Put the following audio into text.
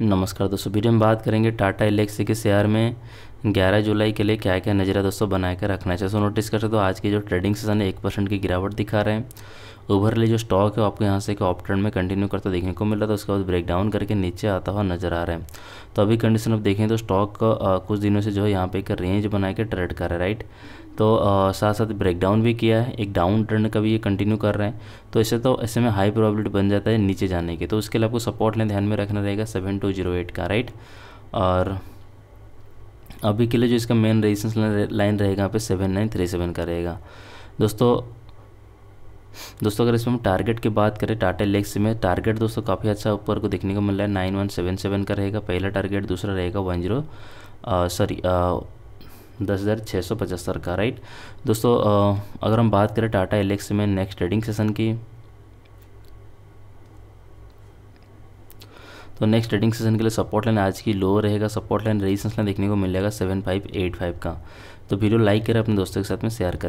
नमस्कार दोस्तों वीडियो में बात करेंगे टाटा इलेक्सी के शेयर में 11 जुलाई के लिए क्या क्या नजरिया दोस्तों बनाकर के रखना चाहिए सो नोटिस कर सकते हो आज की जो ट्रेडिंग सेशन है एक परसेंट की गिरावट दिखा रहे हैं ओवरले जो स्टॉक है आपको यहाँ से एक ट्रेंड में कंटिन्यू करता देखने को मिला था उसके बाद ब्रेकडाउन करके नीचे आता हुआ नजर आ रहा है तो अभी कंडीशन आप देखें तो स्टॉक का कुछ दिनों से जो है यहाँ पे एक रेंज बना के ट्रेड कर रहा है राइट तो साथ साथ साथ ब्रेकडाउन भी किया है एक डाउन ट्रेंड का भी ये कंटिन्यू कर रहे हैं तो ऐसे तो ऐसे में हाई प्रोबेबिलिटी बन जाता है नीचे जाने की तो उसके लिए आपको सपोर्ट लें ध्यान में रखना रहेगा सेवन टू जीरो एट का राइट और अभी के लिए जो इसका मेन रेजिस्टेंस लाइन रहेगा यहाँ पे सेवन नाइन थ्री सेवन का रहेगा दोस्तों दोस्तों अगर इसमें हम टारगेट की बात करें टाटा लेक्स में टारगेट दोस्तों काफ़ी अच्छा ऊपर को देखने को मिल रहा है नाइन वन सेवन सेवन का रहेगा पहला टारगेट दूसरा रहेगा वन जीरो सॉरी दस हज़ार छः सौ पचहत्तर का राइट दोस्तों आ, अगर हम बात करें टाटा एलेक्स में नेक्स्ट ट्रेडिंग सेशन की तो नेक्स्ट ट्रेडिंग सेशन के लिए सपोर्ट लाइन आज की लो रहेगा सपोर्ट लाइन रेजिस्टेंस लाइन देखने को मिलेगा सेवन फाइव एट फाइव का तो वीडियो लाइक करें अपने दोस्तों के साथ में शेयर करें